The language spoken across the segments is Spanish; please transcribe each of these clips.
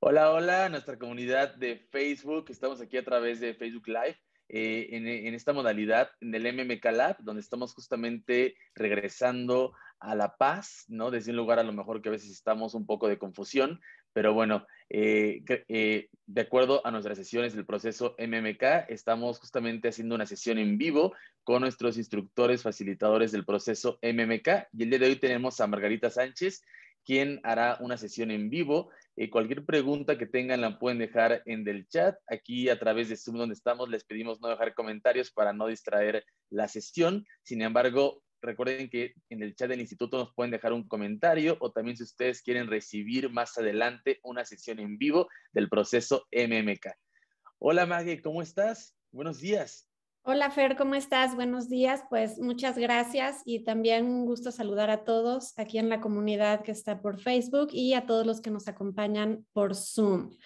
Hola, hola, nuestra comunidad de Facebook. Estamos aquí a través de Facebook Live. Eh, en, esta modalidad del MMK Lab, donde estamos justamente regresando a la paz, ¿no? Desde un lugar a lo mejor que a veces estamos un poco de confusión, pero bueno, eh, eh, de acuerdo a nuestras sesiones del proceso MMK, estamos justamente haciendo una sesión en vivo con nuestros instructores facilitadores del proceso MMK y el día de hoy tenemos a Margarita Sánchez, quien hará una sesión en vivo eh, cualquier pregunta que tengan la pueden dejar en el chat. Aquí a través de Zoom donde estamos les pedimos no dejar comentarios para no distraer la sesión. Sin embargo, recuerden que en el chat del instituto nos pueden dejar un comentario o también si ustedes quieren recibir más adelante una sesión en vivo del proceso MMK. Hola Maggie, ¿cómo estás? Buenos días. Hola Fer, ¿cómo estás? Buenos días. Pues muchas gracias y también un gusto saludar a todos aquí en la comunidad que está por Facebook y a todos los que nos acompañan por Zoom.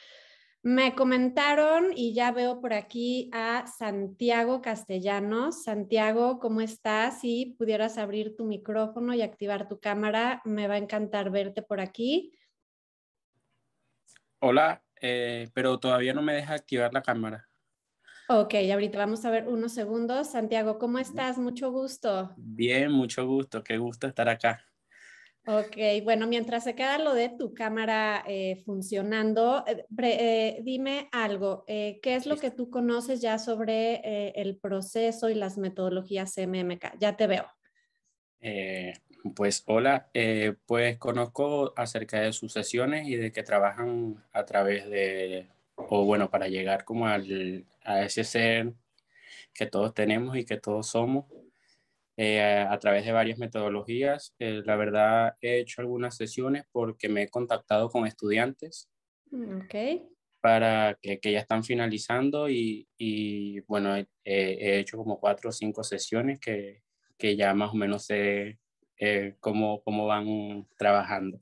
Me comentaron y ya veo por aquí a Santiago Castellanos. Santiago, ¿cómo estás? Si pudieras abrir tu micrófono y activar tu cámara, me va a encantar verte por aquí. Hola, eh, pero todavía no me deja activar la cámara. Ok, ahorita vamos a ver unos segundos. Santiago, ¿cómo estás? Mucho gusto. Bien, mucho gusto. Qué gusto estar acá. Ok, bueno, mientras se queda lo de tu cámara eh, funcionando, eh, eh, dime algo, ¿qué es lo que tú conoces ya sobre el proceso y las metodologías MMK? Ya te veo. pues hola, pues conozco acerca de sus sesiones y de que trabajan a través de, o bueno, para llegar como al, a ese ser que todos tenemos y que todos somos eh, a través de varias metodologías. Eh, la verdad, he hecho algunas sesiones porque me he contactado con estudiantes mm, para que, ya están finalizando y, bueno, he hecho como cuatro o cinco sesiones que, que ya más o menos sé eh, cómo van trabajando.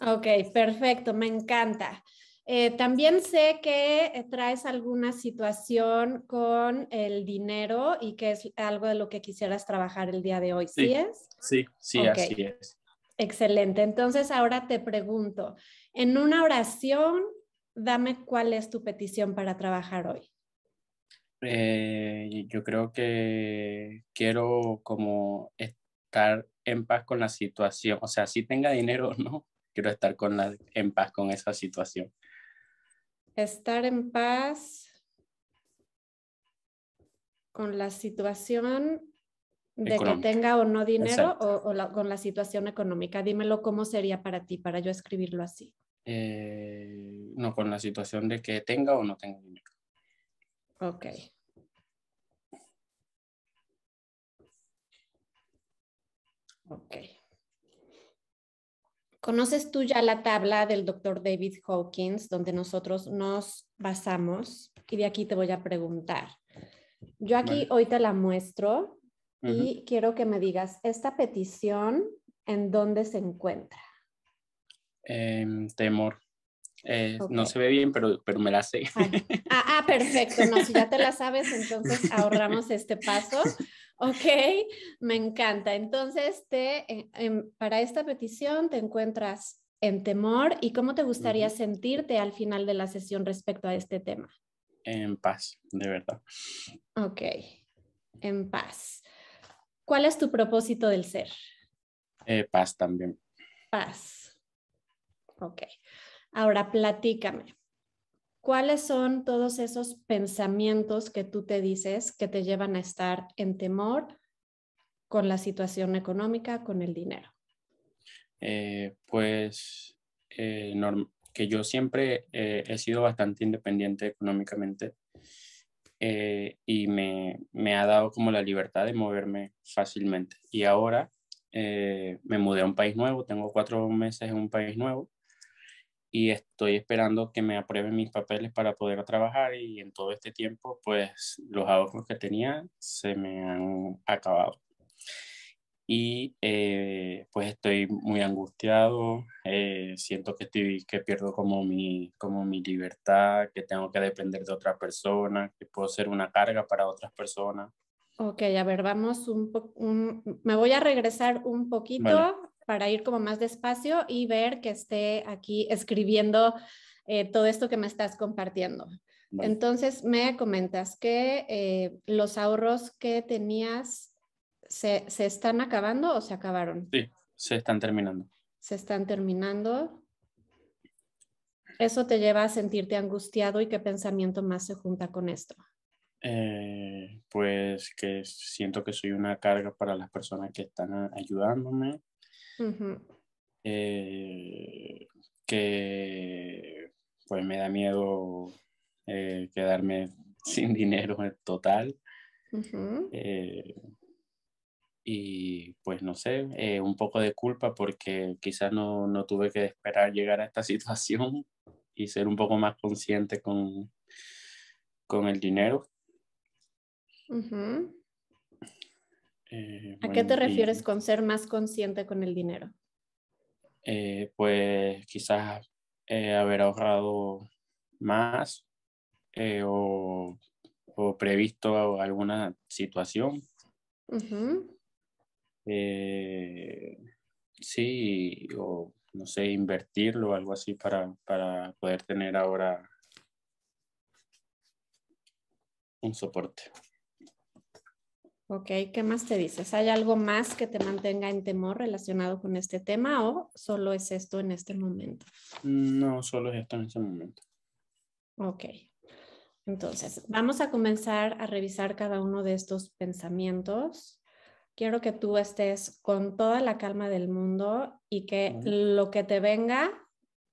Ok, perfecto, me encanta. Eh, también sé que eh, traes alguna situación con el dinero y que es algo de lo que quisieras trabajar el día de hoy, ¿sí, es? Sí, sí, así es. Excelente. Entonces ahora te pregunto, en una oración, dame cuál es tu petición para trabajar hoy. Eh, yo creo que quiero como estar en paz con la situación. O sea, si tenga dinero o no, quiero estar con en paz con esa situación estar en paz con la situación de que tenga o no dinero o, con la situación económica. Dímelo cómo sería para ti, para yo escribirlo así. Eh, no, con la situación de que tenga o no tenga dinero. Ok. Ok. ¿Conoces tú ya la tabla del doctor David Hawkins donde nosotros nos basamos? Y de aquí te voy a preguntar. Yo aquí hoy te la muestro y quiero que me digas, ¿esta petición en dónde se encuentra? temor. Eh, no se ve bien, pero, pero me la sé. Ah, ah, ah perfecto. si ya te la sabes, entonces ahorramos este paso. Ok, me encanta. Entonces, te, para esta petición te encuentras en temor y cómo te gustaría sentirte al final de la sesión respecto a este tema. En paz, de verdad. Ok, en paz. ¿Cuál es tu propósito del ser? Eh, paz también. Paz. Ok. Ahora platícame. ¿Cuáles son todos esos pensamientos que tú te dices que te llevan a estar en temor con la situación económica, con el dinero? Eh, pues eh, que yo siempre eh, he sido bastante independiente económicamente y me, me, ha dado como la libertad de moverme fácilmente. Y ahora me mudé a un país nuevo, tengo cuatro meses en un país nuevo y estoy esperando que me aprueben mis papeles para poder trabajar y en todo este tiempo pues los ahorros que tenía se me han acabado. Y eh, pues estoy muy angustiado, eh, siento que, estoy, que pierdo como mi, como mi libertad, que tengo que depender de otra persona, que puedo ser una carga para otras personas. Ok, a ver, vamos un poco, me voy a regresar un poquito para ir como más despacio y ver que esté aquí escribiendo eh, todo esto que me estás compartiendo. Entonces, me comentas que eh, los ahorros que tenías se, están acabando o se acabaron. Sí, se están terminando. Se están terminando. ¿Eso te lleva a sentirte angustiado y qué pensamiento más se junta con esto? Eh, pues que siento que soy una carga para las personas que están ayudándome, eh, que pues me da miedo eh, quedarme sin dinero en total. Eh, y pues no sé, un poco de culpa porque quizás no, no, tuve que esperar llegar a esta situación y ser un poco más consciente con, con el dinero. Eh, ¿A qué te refieres con ser más consciente con el dinero? Eh, pues quizás eh, haber ahorrado más o, o, previsto alguna situación. sí, o no sé, invertirlo o algo así para, para poder tener ahora un soporte. Ok, ¿qué más te dices? ¿Hay algo más que te mantenga en temor relacionado con este tema o solo es esto en este momento? No, solo es esto en este momento. Ok, entonces vamos a comenzar a revisar cada uno de estos pensamientos. Quiero que tú estés con toda la calma del mundo y que lo que te venga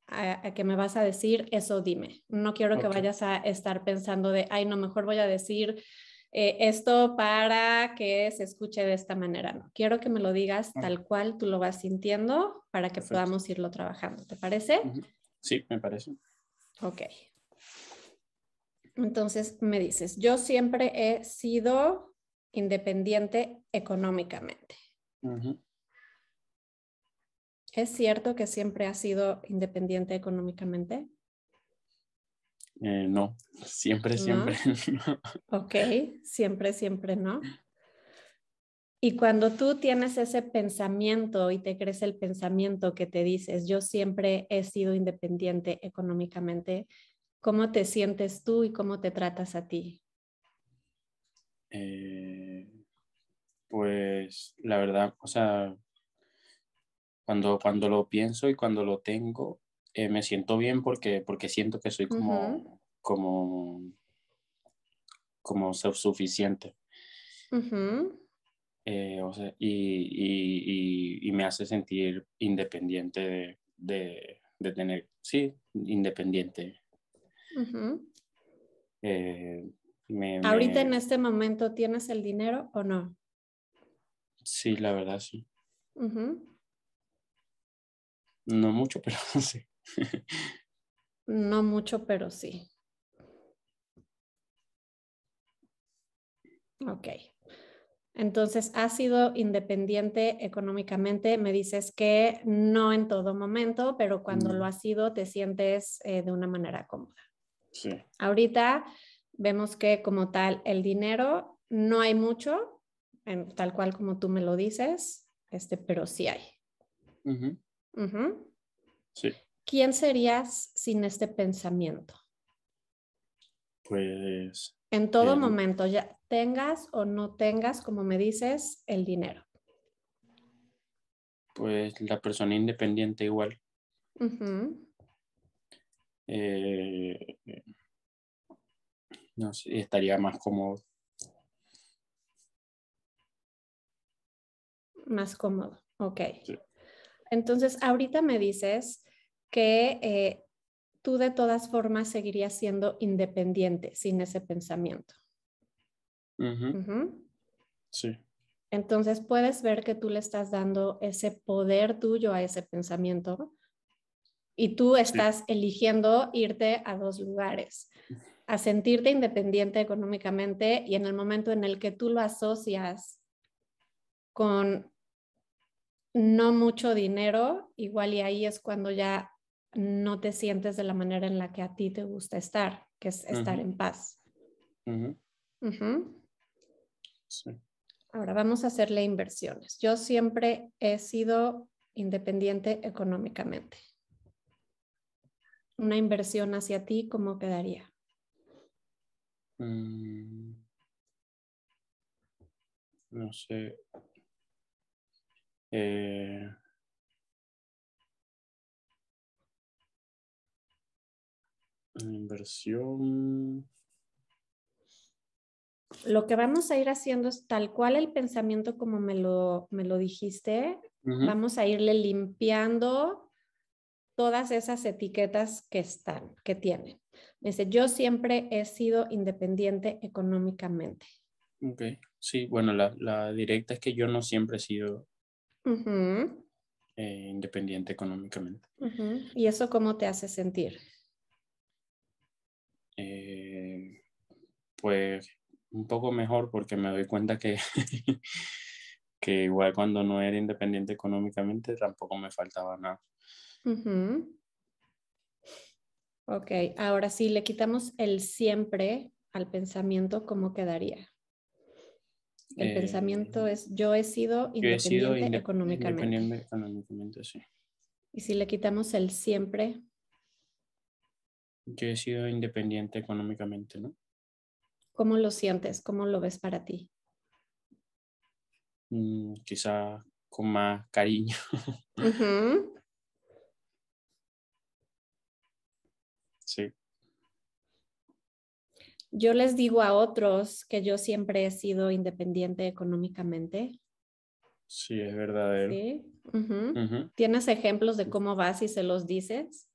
a, que me vas a decir, eso dime. No quiero que vayas a estar pensando de, ay, no, mejor voy a decir eh, esto para que se escuche de esta manera. No quiero que me lo digas tal cual tú lo vas sintiendo para que podamos irlo trabajando. ¿Te parece? Sí, me parece. Ok. Entonces me dices, yo siempre he sido independiente económicamente. ¿Es cierto que siempre has sido independiente económicamente? Eh, no, siempre, siempre. ok, siempre, siempre, ¿no? Y cuando tú tienes ese pensamiento y te crees el pensamiento que te dices, yo siempre he sido independiente económicamente, ¿cómo te sientes tú y cómo te tratas a ti? Eh, pues la verdad, o sea, cuando, cuando lo pienso y cuando lo tengo, eh, me siento bien porque, porque siento que soy como, como, como suficiente. Eh, y, me hace sentir independiente de, tener, sí, independiente. Eh, ¿Ahorita en este momento tienes el dinero o no? Sí, la verdad, sí. No mucho, pero sí. No mucho, pero sí. Ok. Entonces, ha sido independiente económicamente. Me dices que no en todo momento, pero cuando lo mm. has sido te sientes eh, de una manera cómoda. Sí. Ahorita vemos que como tal el dinero no hay mucho, tal cual como tú me lo dices, este, pero sí hay. Sí. ¿quién serías sin este pensamiento? Pues... En todo em, momento, ya tengas o no tengas, como me dices, el dinero. Pues la persona independiente igual. Eh, no sé, estaría más cómodo. Más cómodo, ok. Entonces, ahorita me dices que eh, tú de todas formas seguirías siendo independiente sin ese pensamiento. Sí. Entonces puedes ver que tú le estás dando ese poder tuyo a ese pensamiento y tú estás eligiendo irte a dos lugares, a sentirte independiente económicamente y en el momento en el que tú lo asocias con no mucho dinero, igual y ahí es cuando ya no te sientes de la manera en la que a ti te gusta estar, que es estar en paz. Ahora vamos a hacerle inversiones. Yo siempre he sido independiente económicamente. Una inversión hacia ti, ¿cómo quedaría? Mm. No sé. Eh, Inversión. Lo que vamos a ir haciendo es tal cual el pensamiento como me lo, me lo dijiste. Vamos a irle limpiando todas esas etiquetas que están, que tienen. dice, yo siempre he sido independiente económicamente. Ok, sí, bueno, la, directa es que yo no siempre he sido eh, independiente económicamente. ¿Y eso cómo te hace sentir? Eh, pues un poco mejor porque me doy cuenta que, que igual cuando no era independiente económicamente tampoco me faltaba nada. Ok, ahora sí, le quitamos el siempre al pensamiento, ¿cómo quedaría? El eh, pensamiento es, yo he sido independiente, he sido económicamente. independiente económicamente sí. Y si le quitamos el siempre, yo he sido independiente económicamente, ¿no? ¿Cómo lo sientes? ¿Cómo lo ves para ti? Mm, quizá con más cariño. Sí. Yo les digo a otros que yo siempre he sido independiente económicamente. Sí, es verdadero. ¿Tienes ejemplos de cómo vas y se los dices?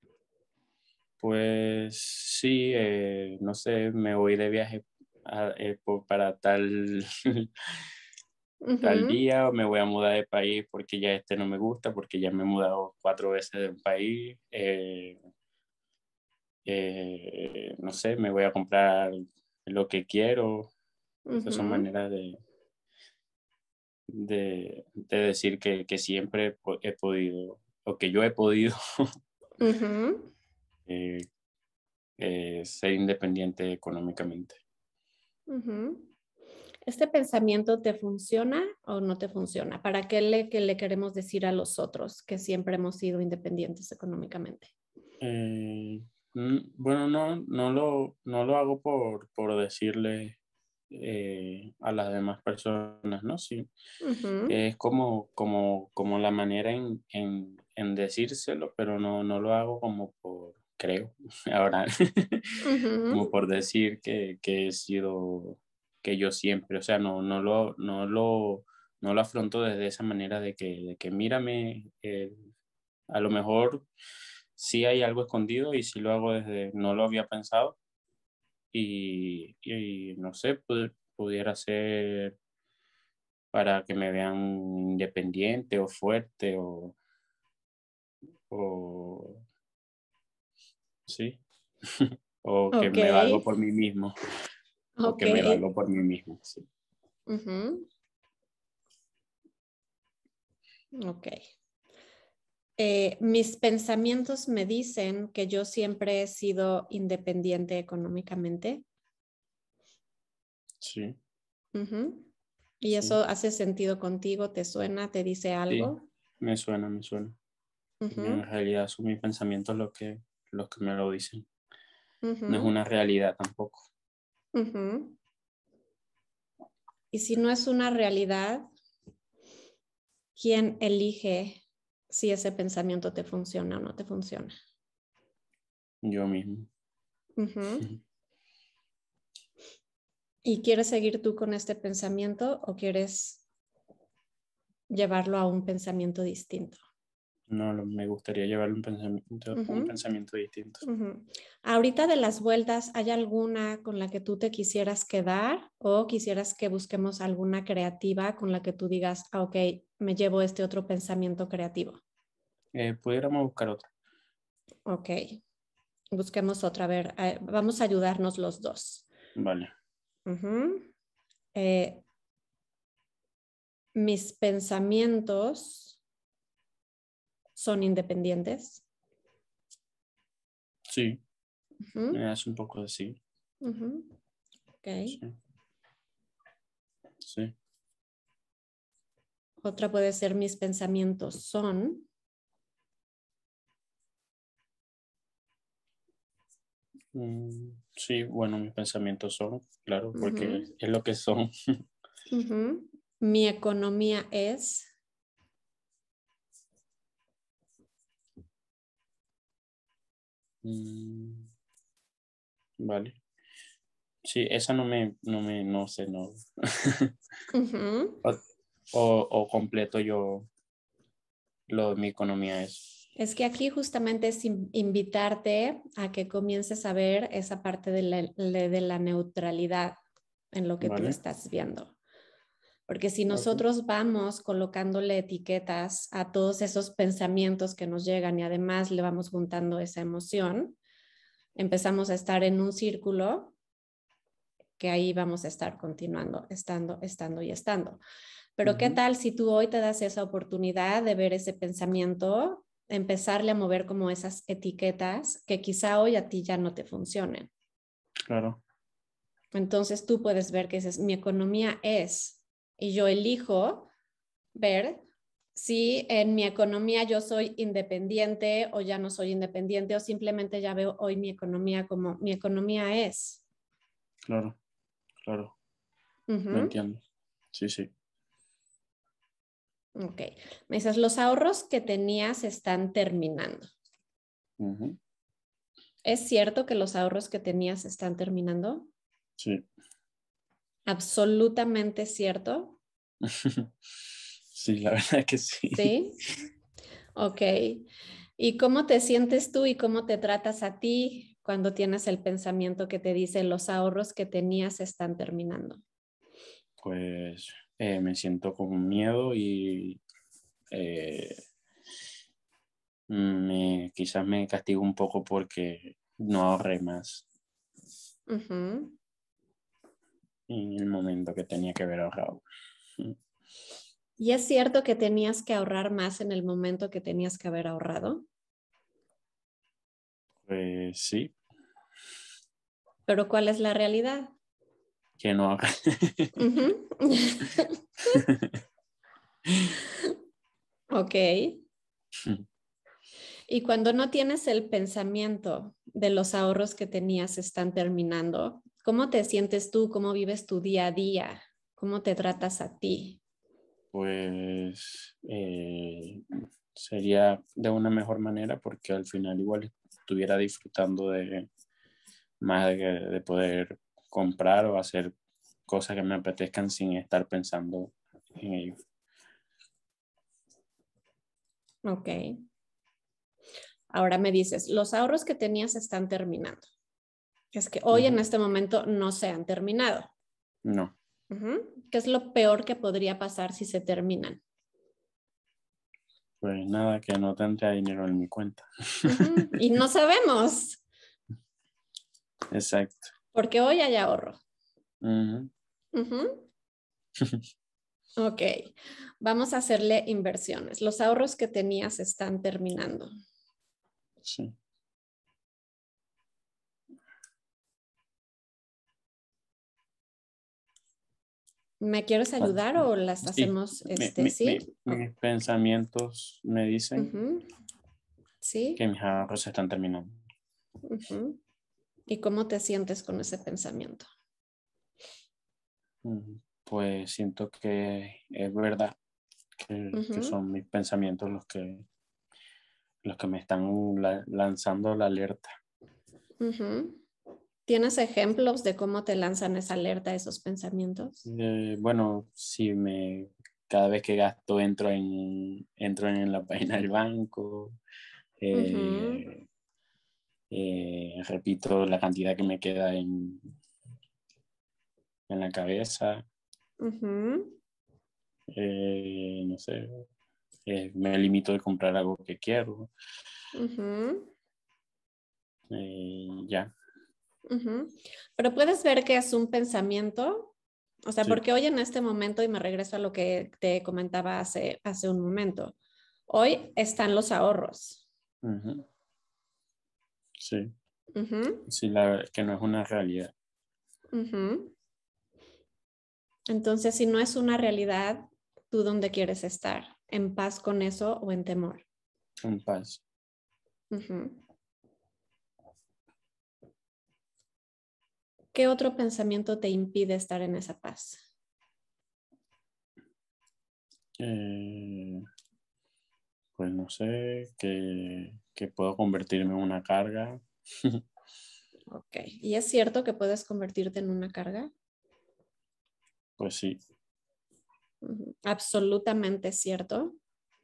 Pues sí, eh, no sé, me voy de viaje eh, para tal, día o me voy a mudar de país porque ya este no me gusta, porque ya me he mudado cuatro veces de un país. Eh, no sé, me voy a comprar lo que quiero. Esas son maneras de, de, decir que, siempre he podido, o que yo he podido. Eh, eh, ser independiente económicamente. ¿Este pensamiento te funciona o no te funciona? ¿Para qué le, le queremos decir a los otros que siempre hemos sido independientes económicamente? Eh, mm, bueno, no, no, lo, no lo hago por, decirle a las demás personas, ¿no? Sí. Es como, como, como la manera en, en, decírselo, pero no lo hago como por, creo, ahora, como por decir que, he sido, que yo siempre, o sea, no, no, lo, no, lo, no lo afronto desde esa manera de que, mírame, eh, a lo mejor sí hay algo escondido y si lo hago desde, no lo había pensado y, no sé, pudiera ser para que me vean independiente o fuerte o Sí. o que me valgo por mí mismo. O que me valgo por mí mismo, sí. Ok. Eh, mis pensamientos me dicen que yo siempre he sido independiente económicamente. Sí. ¿Y eso hace sentido contigo? ¿Te suena? ¿Te dice algo? me suena, me suena. En realidad son mis pensamientos lo que los que me lo dicen. No es una realidad tampoco. Y si no es una realidad, ¿quién elige si ese pensamiento te funciona o no te funciona? Yo mismo. ¿Y quieres seguir tú con este pensamiento o quieres llevarlo a un pensamiento distinto? no me gustaría llevar un pensamiento, un pensamiento distinto. Ahorita de las vueltas, ¿hay alguna con la que tú te quisieras quedar o quisieras que busquemos alguna creativa con la que tú digas, ah, ok, me llevo este otro pensamiento creativo? Eh, pudiéramos buscar otra. Ok, busquemos otra. A ver, eh, vamos a ayudarnos los dos. Vale. Eh, mis pensamientos son independientes? Sí. Es un poco así. Ok. Sí. Otra puede ser mis pensamientos son. Mm, sí, bueno, mis pensamientos son, claro, porque es lo que son. Mi economía es. Mm, vale. Sí, esa no me, no me, no sé, no. o, completo yo lo de mi economía es. Es que aquí justamente es invitarte a que comiences a ver esa parte de la, neutralidad en lo que tú estás viendo. Porque si nosotros vamos colocándole etiquetas a todos esos pensamientos que nos llegan y además le vamos juntando esa emoción, empezamos a estar en un círculo que ahí vamos a estar continuando, estando, estando y estando. Pero ¿qué tal si tú hoy te das esa oportunidad de ver ese pensamiento, empezarle a mover como esas etiquetas que quizá hoy a ti ya no te funcionen? Claro. Entonces tú puedes ver que dices, mi economía es y yo elijo ver si en mi economía yo soy independiente o ya no soy independiente o simplemente ya veo hoy mi economía como mi economía es. Claro, claro. Lo entiendo. Sí, sí. Ok. Me dices, los ahorros que tenías están terminando. ¿Es cierto que los ahorros que tenías están terminando? Sí absolutamente cierto? Sí, la verdad que sí. Sí. Ok. ¿Y cómo te sientes tú y cómo te tratas a ti cuando tienes el pensamiento que te dice los ahorros que tenías están terminando? Pues eh, me siento con miedo y eh, quizás me castigo un poco porque no ahorré más. Uh en el momento que tenía que haber ahorrado. ¿Y es cierto que tenías que ahorrar más en el momento que tenías que haber ahorrado? Pues sí. Pero ¿cuál es la realidad? Que no ahorré. ok. Y cuando no tienes el pensamiento de los ahorros que tenías están terminando, ¿Cómo te sientes tú? ¿Cómo vives tu día a día? ¿Cómo te tratas a ti? Pues eh, sería de una mejor manera porque al final igual estuviera disfrutando de más de, de poder comprar o hacer cosas que me apetezcan sin estar pensando en ello. Ok. Ahora me dices, los ahorros que tenías están terminando es que hoy en este momento no se han terminado. No. ¿Qué es lo peor que podría pasar si se terminan? Pues nada, que no tendría dinero en mi cuenta. Y no sabemos. Exacto. Porque hoy hay ahorro. Ok, vamos a hacerle inversiones. Los ahorros que tenías están terminando. Sí. ¿Me quieres ayudar o las hacemos? este, ¿sí? mis pensamientos me dicen ¿Sí? que mis ahorros se están terminando. ¿Y cómo te sientes con ese pensamiento? Mm, pues siento que es verdad que, son mis pensamientos los que, los que me están lanzando la alerta. ¿Tienes ejemplos de cómo te lanzan esa alerta, esos pensamientos? Eh, bueno, sí. cada vez que gasto entro en, en la página del banco, eh, eh, repito la cantidad que me queda en, en la cabeza. no sé, me limito de comprar algo que quiero. ya pero puedes ver que es un pensamiento, o sea, porque hoy en este momento, y me regreso a lo que te comentaba hace, hace un momento, hoy están los ahorros. Sí. Sí, la que no es una realidad. Entonces, si no es una realidad, ¿tú dónde quieres estar? ¿En paz con eso o en temor? En paz. ¿Qué otro pensamiento te impide estar en esa paz? Eh, pues no sé, que, puedo convertirme en una carga. ok, ¿y es cierto que puedes convertirte en una carga? Pues sí. ¿Absolutamente cierto?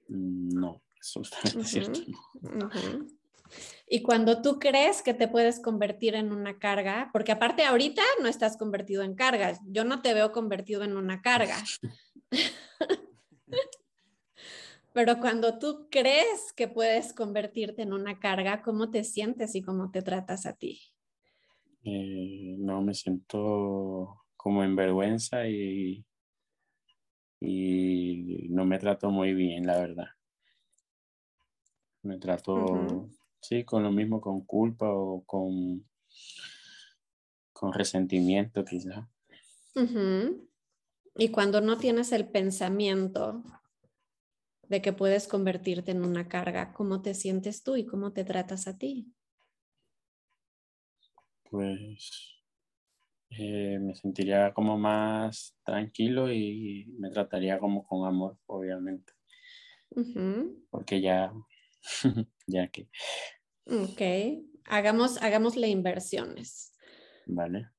Mm, no, absolutamente cierto. No. Y cuando tú crees que te puedes convertir en una carga, porque aparte ahorita no estás convertido en carga, yo no te veo convertido en una carga. Pero cuando tú crees que puedes convertirte en una carga, ¿cómo te sientes y cómo te tratas a ti? Eh, no, me siento como en vergüenza y, no me trato muy bien, la verdad. Me trato Sí, con lo mismo, con culpa o con, con resentimiento quizá. Y cuando no tienes el pensamiento de que puedes convertirte en una carga, ¿cómo te sientes tú y cómo te tratas a ti? Pues eh, me sentiría como más tranquilo y me trataría como con amor, obviamente. Porque ya ya que. Ok, hagamos, hagámosle inversiones. Vale.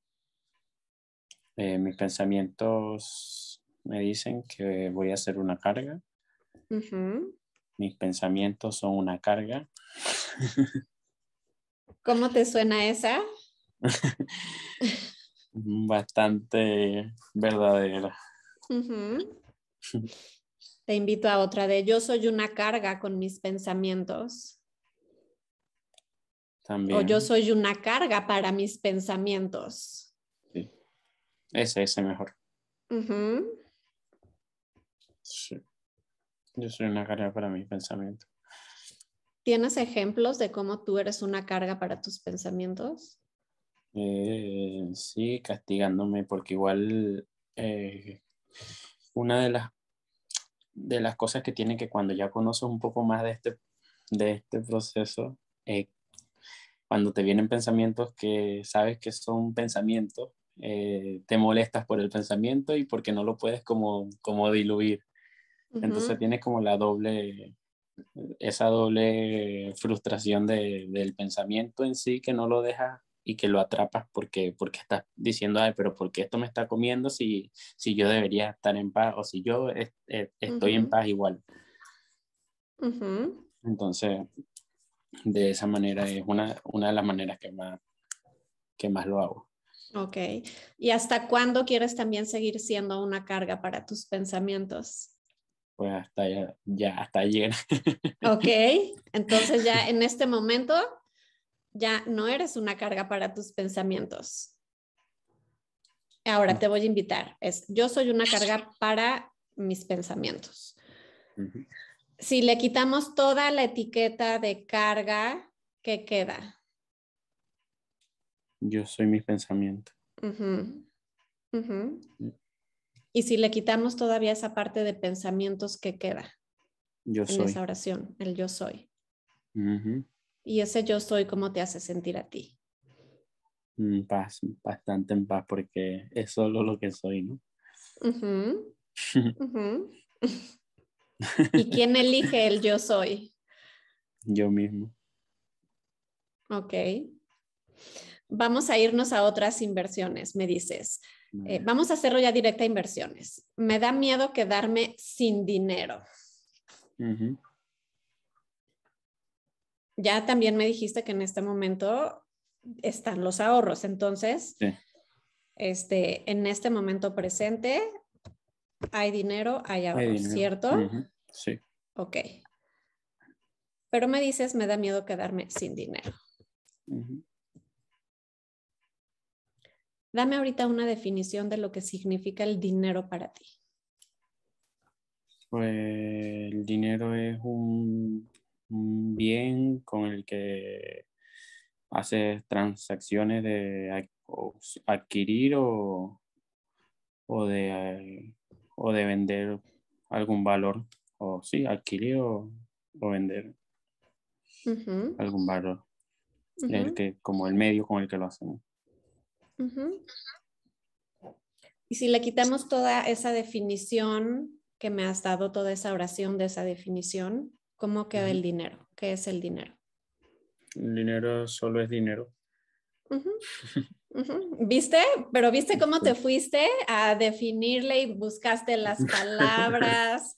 Eh, mis pensamientos me dicen que voy a hacer una carga. Mis pensamientos son una carga. ¿Cómo te suena esa? Bastante verdadera. Te invito a otra de yo soy una carga con mis pensamientos. También. O yo soy una carga para mis pensamientos. Sí. Ese, ese mejor. Sí. Yo soy una carga para mis pensamientos. ¿Tienes ejemplos de cómo tú eres una carga para tus pensamientos? Eh, sí, castigándome, porque igual eh, una de las de las cosas que tiene que cuando ya conoces un poco más de este, de este proceso, eh, cuando te vienen pensamientos que sabes que son pensamientos, eh, te molestas por el pensamiento y porque no lo puedes como, como diluir. Entonces tienes como la doble, esa doble frustración de, del pensamiento en sí que no lo deja y que lo atrapas porque, porque estás diciendo, ay, pero ¿por qué esto me está comiendo si, si yo debería estar en paz o si yo eh, estoy en paz igual? Entonces, de esa manera es una, una de las maneras que más, que más lo hago. Ok. ¿Y hasta cuándo quieres también seguir siendo una carga para tus pensamientos? Pues hasta ya, hasta ayer. Ok. Entonces ya en este momento ya no eres una carga para tus pensamientos. Ahora te voy a invitar. Es, yo soy una carga para mis pensamientos. Si le quitamos toda la etiqueta de carga, ¿qué queda? Yo soy mi pensamiento. Mm. Y si le quitamos todavía esa parte de pensamientos, ¿qué queda? Yo soy. En esa oración, el yo soy. Y ese yo soy, ¿cómo te hace sentir a ti? En mm, paz, bastante en paz, porque es solo lo que soy, ¿no? ¿Y quién elige el yo soy? Yo mismo. Ok. Vamos a irnos a otras inversiones, me dices. Eh, vamos a hacerlo ya directa a inversiones. Me da miedo quedarme sin dinero ya también me dijiste que en este momento están los ahorros, entonces, este, en este momento presente hay dinero, hay ahorros, ¿cierto? Sí. Ok. Pero me dices, me da miedo quedarme sin dinero. Dame ahorita una definición de lo que significa el dinero para ti. Pues el dinero es un bien con el que hace transacciones de adquirir o, de, vender algún valor, o sí, adquirir o, vender algún valor, que, como el medio con el que lo hacemos. Y si le quitamos toda esa definición que me has dado, toda esa oración de esa definición, ¿Cómo queda el dinero? ¿Qué es el dinero? El dinero solo es dinero. ¿Viste? Pero viste cómo te fuiste a definirle y buscaste las palabras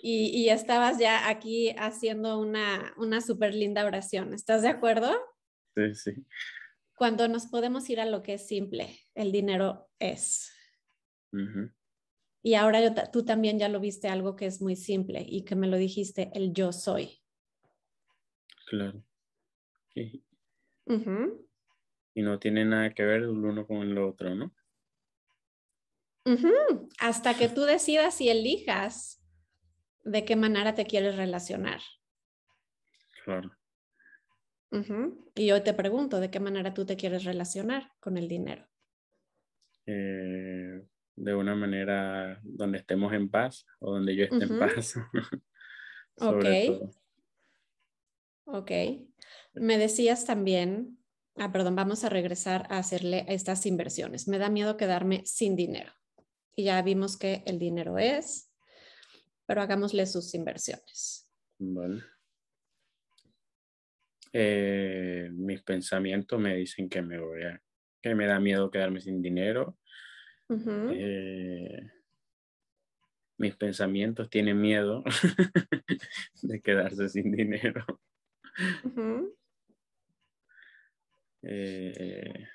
y, estabas ya aquí haciendo una, una súper linda oración. ¿Estás de acuerdo? Sí, sí. Cuando nos podemos ir a lo que es simple, el dinero es. Y ahora tú también ya lo viste algo que es muy simple y que me lo dijiste, el yo soy. Claro. Y, y no tiene nada que ver el uno con el otro, ¿no? Hasta que tú decidas y elijas de qué manera te quieres relacionar. Claro. Y yo te pregunto, ¿de qué manera tú te quieres relacionar con el dinero? Eh, de una manera donde estemos en paz o donde yo esté en paz. ok. Ok. Me decías también, ah, perdón, vamos a regresar a hacerle estas inversiones. Me da miedo quedarme sin dinero. Y ya vimos que el dinero es, pero hagámosle sus inversiones. Vale. Eh, mis pensamientos me dicen que me voy que me da miedo quedarme sin dinero eh, mis pensamientos tienen miedo de quedarse sin dinero. Eh,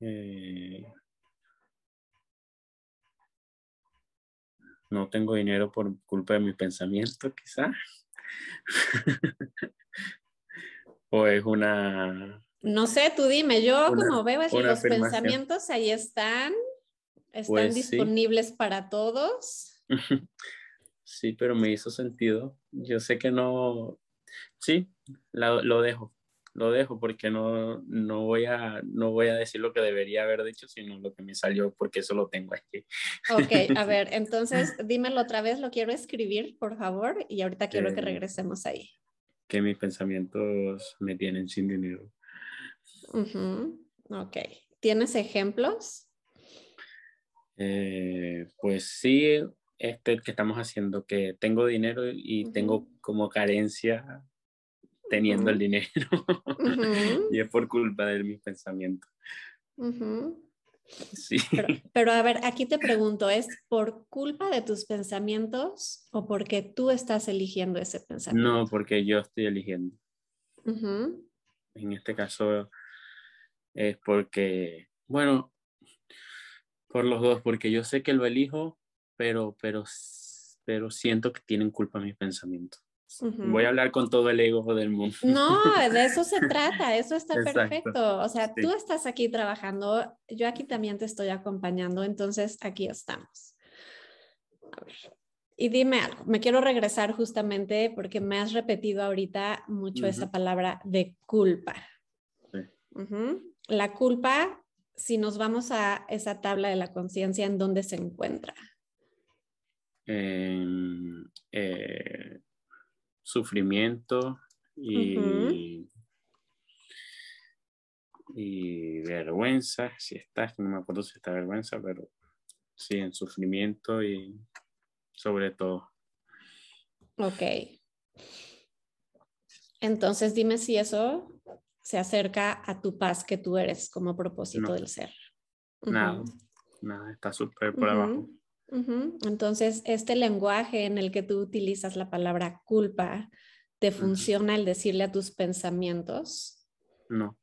eh, no tengo dinero por culpa de mi pensamiento, quizás. o es una no sé, tú dime, yo como veo es los pensamientos ahí están, están pues disponibles para todos. Sí, pero me hizo sentido. Yo sé que no, sí, lo dejo, lo dejo porque no, no, voy a, no voy a decir lo que debería haber dicho, sino lo que me salió porque eso lo tengo aquí. Ok, a ver, entonces dímelo otra vez, lo quiero escribir, por favor, y ahorita quiero que regresemos ahí. Que mis pensamientos me tienen sin dinero. Ok. ¿Tienes ejemplos? Eh, pues sí, este que estamos haciendo, que tengo dinero y tengo como carencia teniendo el dinero. y es por culpa de mis pensamientos. Pero, pero, a ver, aquí te pregunto, ¿es por culpa de tus pensamientos o porque tú estás eligiendo ese pensamiento? No, porque yo estoy eligiendo. En este caso, es porque, bueno, por los dos, porque yo sé que lo elijo, pero, pero, pero siento que tienen culpa mis pensamientos. Voy a hablar con todo el ego del mundo. No, de eso se trata, eso está perfecto. O sea, tú estás aquí trabajando, yo aquí también te estoy acompañando, entonces aquí estamos. Y dime algo, me quiero regresar justamente porque me has repetido ahorita mucho esa palabra de culpa. Sí la culpa, si nos vamos a esa tabla de la conciencia, ¿en dónde se encuentra? En eh, sufrimiento y, y vergüenza, si estás, no me acuerdo si está vergüenza, pero sí, en sufrimiento y sobre todo. Ok. Entonces dime si eso se acerca a tu paz que tú eres como propósito del ser. Nada, nada, está súper por abajo. Entonces, este lenguaje en el que tú utilizas la palabra culpa, ¿te funciona el decirle a tus pensamientos? No,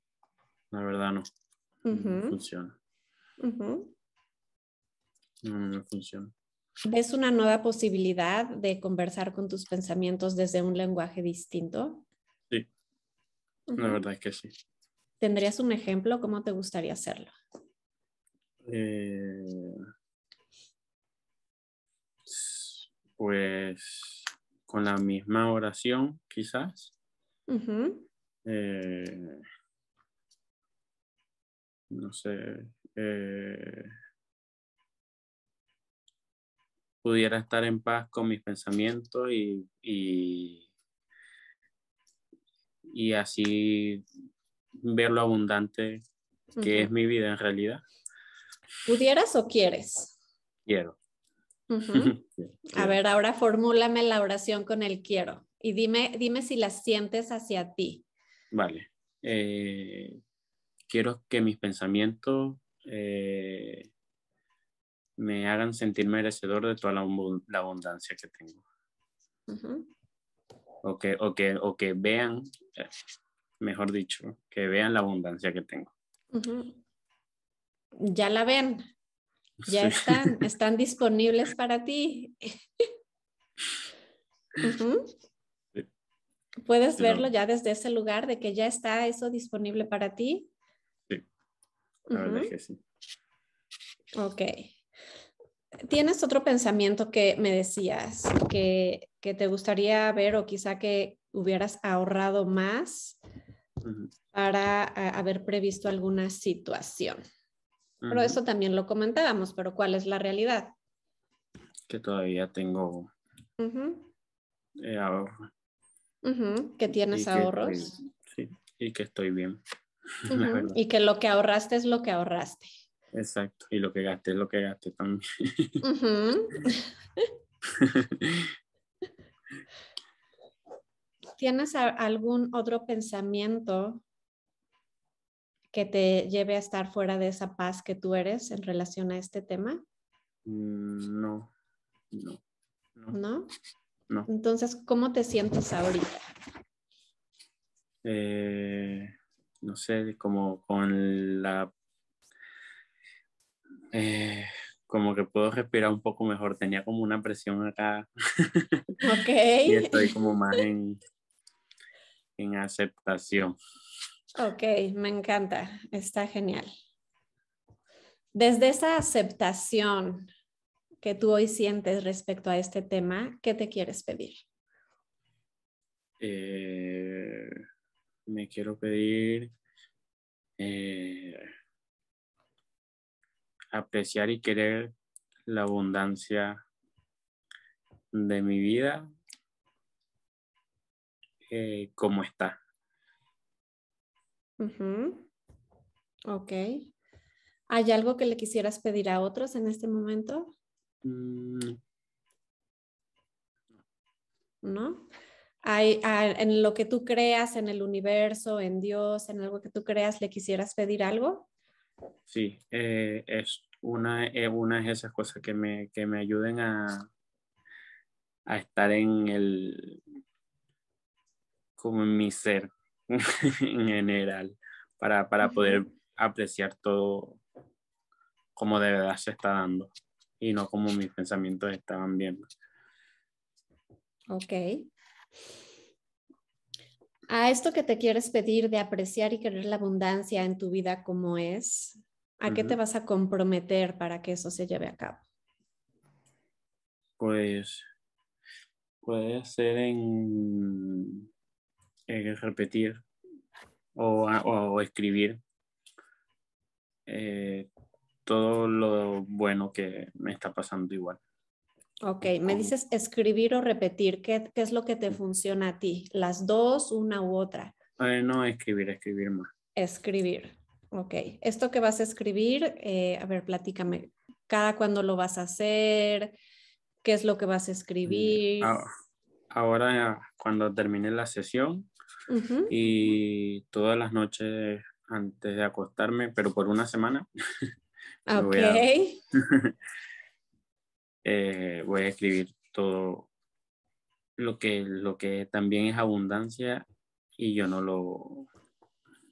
la verdad no. No funciona. No, no funciona. ¿Es una nueva posibilidad de conversar con tus pensamientos desde un lenguaje distinto? La verdad es que sí. ¿Tendrías un ejemplo? ¿Cómo te gustaría hacerlo? Eh, pues con la misma oración, quizás. Eh, no sé. Eh, pudiera estar en paz con mis pensamientos y y así ver lo abundante que es mi vida en realidad. ¿Pudieras o quieres? Quiero. A ver, ahora formúlame la oración con el quiero y dime, dime si la sientes hacia ti. Vale. Eh, quiero que mis pensamientos eh, me hagan sentir merecedor de toda la, abundancia que tengo o que, vean, mejor dicho, que vean la abundancia que tengo. Ya la ven, ya están, están disponibles para ti. Puedes verlo ya desde ese lugar de que ya está eso disponible para ti. Sí, la que sí. Ok tienes otro pensamiento que me decías, que, que, te gustaría ver o quizá que hubieras ahorrado más para ah, haber previsto alguna situación. Pero eso también lo comentábamos, pero ¿cuál es la realidad? Que todavía tengo... Eh, ahorro. Que tienes ahorros. Pues, sí, y que estoy bien. Y que lo que ahorraste es lo que ahorraste. Exacto, y lo que gaste es lo que gaste también. ¿Tienes algún otro pensamiento que te lleve a estar fuera de esa paz que tú eres en relación a este tema? Mm, no, no. ¿No? ¿No? Entonces, ¿cómo te sientes ahorita? Eh, no sé, como con la eh, como que puedo respirar un poco mejor. Tenía como una presión acá. Ok. y estoy como más en, en aceptación. Ok, me encanta. Está genial. Desde esa aceptación que tú hoy sientes respecto a este tema, ¿qué te quieres pedir? Eh, me quiero pedir eh, apreciar y querer la abundancia de mi vida eh, como está. Ok. ¿Hay algo que le quisieras pedir a otros en este momento? Mm. ¿No? hay, en lo que tú creas, en el universo, en Dios, en algo que tú creas, le quisieras pedir algo? Sí, eh, es una, una de esas cosas que me, ayuden a, a estar en el, como en mi ser en general, para, para poder apreciar todo como de verdad se está dando y no como mis pensamientos estaban viendo. Ok a esto que te quieres pedir de apreciar y querer la abundancia en tu vida como es, ¿a qué te vas a comprometer para que eso se lleve a cabo? Pues puede ser en, repetir o, escribir eh, todo lo bueno que me está pasando igual. Ok, me dices escribir o repetir. ¿Qué, es lo que te funciona a ti? ¿Las dos, una u otra? Eh, no, escribir, escribir más. Escribir. Ok, esto que vas a escribir, eh, a ver, platícame, ¿cada cuándo lo vas a hacer? ¿Qué es lo que vas a eh, escribir? Ahora, cuando termine la sesión y todas las noches antes de acostarme, pero por una semana. Ok. Eh, voy a escribir todo lo que, lo que también es abundancia y yo no lo,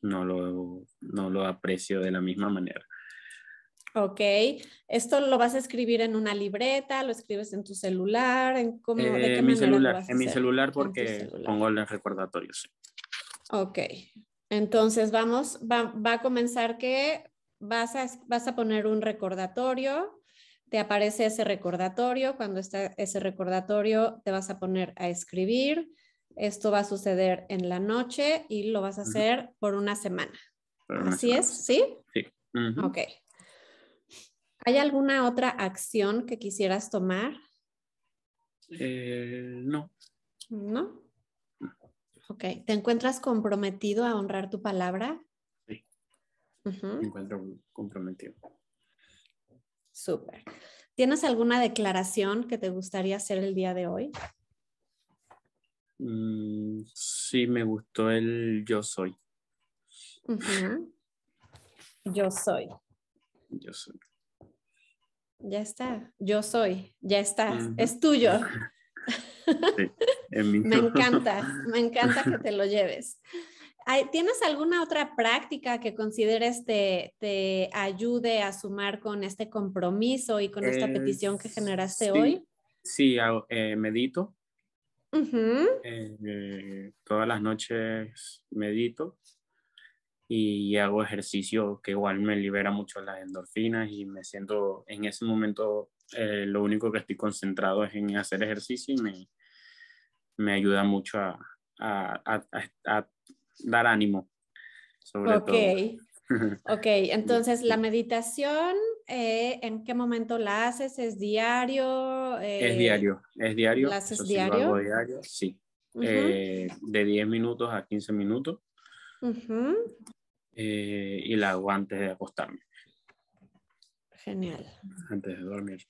no lo, no lo aprecio de la misma manera. Ok, esto lo vas a escribir en una libreta, lo escribes en tu celular, en cómo, ¿de qué manera celular, En mi celular porque pongo los recordatorios. Ok, entonces vamos, va, va, a comenzar que vas a, vas a poner un recordatorio te aparece ese recordatorio. Cuando está ese recordatorio, te vas a poner a escribir. Esto va a suceder en la noche y lo vas a hacer por una semana. Así es, ¿sí? Sí. Ok. ¿Hay alguna otra acción que quisieras tomar? Eh, no. ¿No? Ok. ¿Te encuentras comprometido a honrar tu palabra? Sí. Me encuentro comprometido. Súper. ¿Tienes alguna declaración que te gustaría hacer el día de hoy? Mm, sí, me gustó el yo soy. Yo soy. Yo soy. Ya está. Yo soy. Ya está, Es tuyo. me encanta, me encanta que te lo lleves. ¿Tienes alguna otra práctica que consideres te, te ayude a sumar con este compromiso y con esta eh, petición que generaste hoy? Sí, eh, medito. Eh, todas las noches medito y hago ejercicio que igual me libera mucho las endorfinas y me siento en ese momento lo único que estoy concentrado es en hacer ejercicio y me, me ayuda mucho a dar ánimo. Sobre ok, ok, entonces la meditación, eh, ¿en qué momento la haces? ¿Es diario? Eh, es diario, es diario. ¿La haces diario? Sí, eh, de 10 minutos a 15 minutos. y la hago antes de acostarme. Genial. Antes de dormir.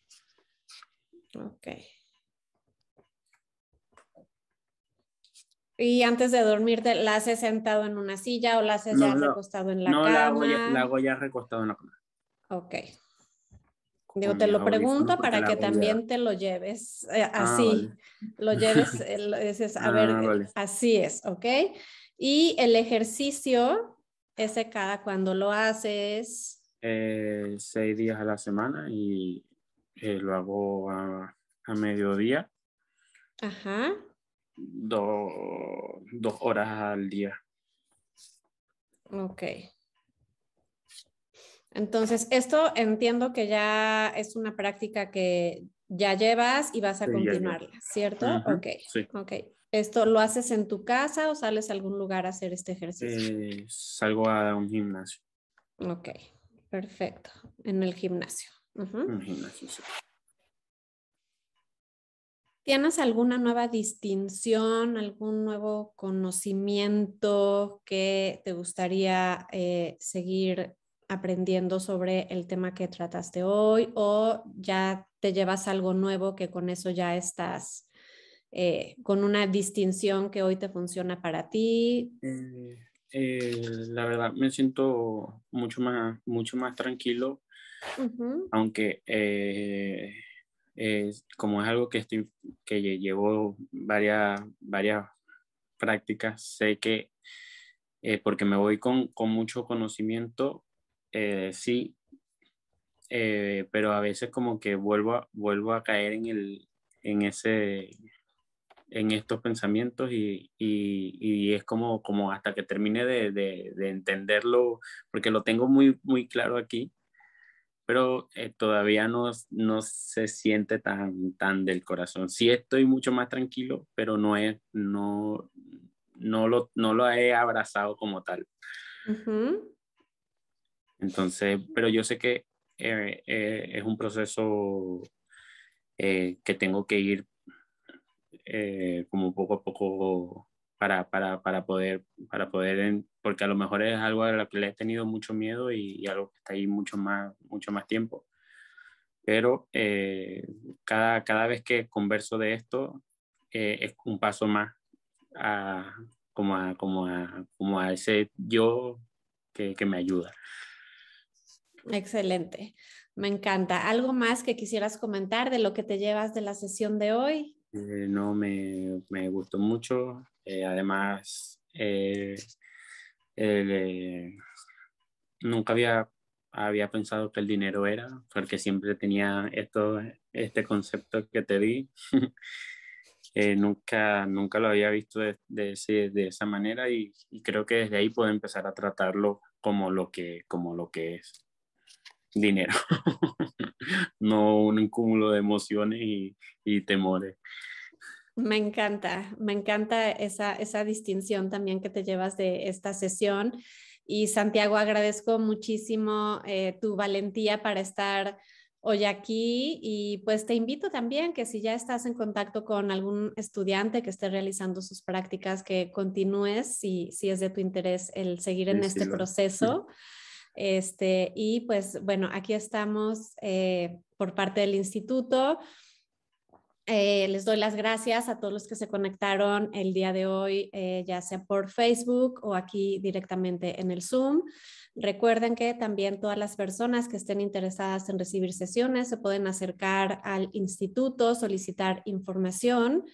Ok. Y antes de dormirte, ¿la haces sentado en una silla o la haces ya recostado en la cama? No, la, hago ya recostado en la cama. Ok. te lo pregunto para que también te lo lleves eh, ah, así. Lo lleves, eh, a ver, eh, así es, ¿ok? Y el ejercicio, ese cada cuando lo haces. seis días a la semana y lo hago a, a mediodía. Ajá dos horas al día. Ok. Entonces, esto entiendo que ya es una práctica que ya llevas y vas a continuarla, ¿cierto? ok. ¿Esto lo haces en tu casa o sales a algún lugar a hacer este ejercicio? Eh, salgo a un gimnasio. Ok, perfecto. En el gimnasio. sí. ¿Tienes alguna nueva distinción, algún nuevo conocimiento que te gustaría eh, seguir aprendiendo sobre el tema que trataste hoy o ya te llevas algo nuevo que con eso ya estás eh, con una distinción que hoy te funciona para ti? Eh, la verdad me siento mucho más, mucho más tranquilo, aunque eh, como es algo que, estoy, que llevo varias, varias prácticas, sé que eh, porque me voy con, mucho conocimiento, eh, sí, pero a veces como que vuelvo a, vuelvo a caer en, ese, en estos pensamientos y, es como, como hasta que termine de, entenderlo, porque lo tengo muy, muy claro aquí, pero eh, todavía no, no se siente tan, tan del corazón. Sí estoy mucho más tranquilo, pero no, es, no, no, lo, no lo he abrazado como tal. Entonces, pero yo sé que eh, eh, es un proceso que tengo que ir como poco a poco para, para, para poder, para poder porque a lo mejor es algo a lo que le he tenido mucho miedo y, algo que está ahí mucho más, mucho más tiempo. Pero eh, cada, cada vez que converso de esto, eh, es un paso más a, como, a, como, a, como a ese yo que, que me ayuda. Excelente, me encanta. ¿Algo más que quisieras comentar de lo que te llevas de la sesión de hoy? Eh, no, me, me, gustó mucho eh, además, eh, eh, nunca había, había pensado que el dinero era, porque siempre tenía esto, este concepto que te di. Eh, nunca, nunca lo había visto de, de, de esa manera y, y, creo que desde ahí puedo empezar a tratarlo como lo que, como lo que es dinero, no un cúmulo de emociones y, y temores. Me encanta, me encanta esa, distinción también que te llevas de esta sesión. Y Santiago, agradezco muchísimo eh, tu valentía para estar hoy aquí y pues te invito también que si ya estás en contacto con algún estudiante que esté realizando sus prácticas, que continúes si, si es de tu interés el seguir en este proceso. Este, y pues bueno, aquí estamos eh, por parte del instituto. Eh, les doy las gracias a todos los que se conectaron el día de hoy, eh, ya sea por Facebook o aquí directamente en el Zoom. Recuerden que también todas las personas que estén interesadas en recibir sesiones se pueden acercar al instituto, solicitar información.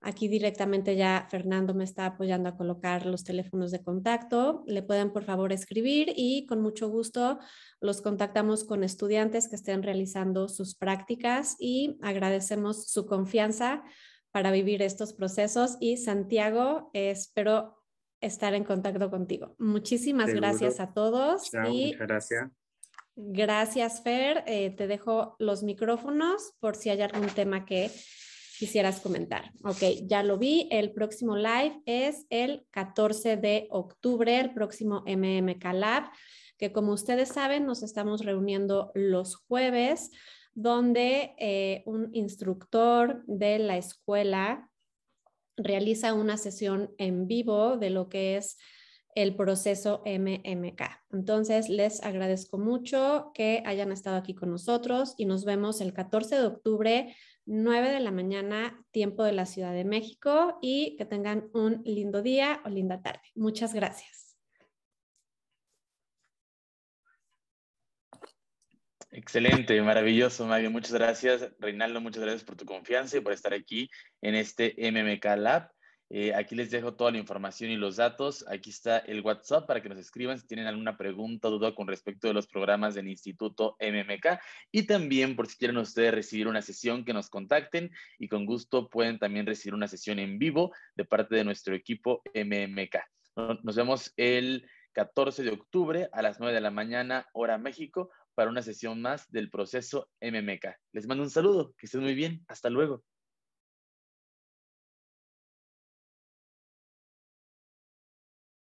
Aquí directamente ya Fernando me está apoyando a colocar los teléfonos de contacto. Le pueden por favor escribir y con mucho gusto los contactamos con estudiantes que estén realizando sus prácticas y agradecemos su confianza para vivir estos procesos. Y Santiago, espero estar en contacto contigo. Muchísimas gracias a todos. y gracias. Gracias, Fer. Eh, te dejo los micrófonos por si hay algún tema que quisieras comentar. Ok, ya lo vi. El próximo live es el 14 de octubre, el próximo MMK Lab, que como ustedes saben, nos estamos reuniendo los jueves, donde eh, un instructor de la escuela realiza una sesión en vivo de lo que es el proceso MMK. Entonces, les agradezco mucho que hayan estado aquí con nosotros y nos vemos el 14 de octubre 9 de la mañana, tiempo de la Ciudad de México, y que tengan un lindo día o linda tarde. Muchas gracias. Excelente, maravilloso, Mario. Muchas gracias. Reinaldo, muchas gracias por tu confianza y por estar aquí en este MMK Lab. Eh, aquí les dejo toda la información y los datos. Aquí está el WhatsApp para que nos escriban si tienen alguna pregunta o duda con respecto de los programas del Instituto MMK. Y también por si quieren ustedes recibir una sesión, que nos contacten y con gusto pueden también recibir una sesión en vivo de parte de nuestro equipo MMK. Nos vemos el 14 de octubre a las 9 de la mañana, hora México, para una sesión más del proceso MMK. Les mando un saludo, que estén muy bien, hasta luego.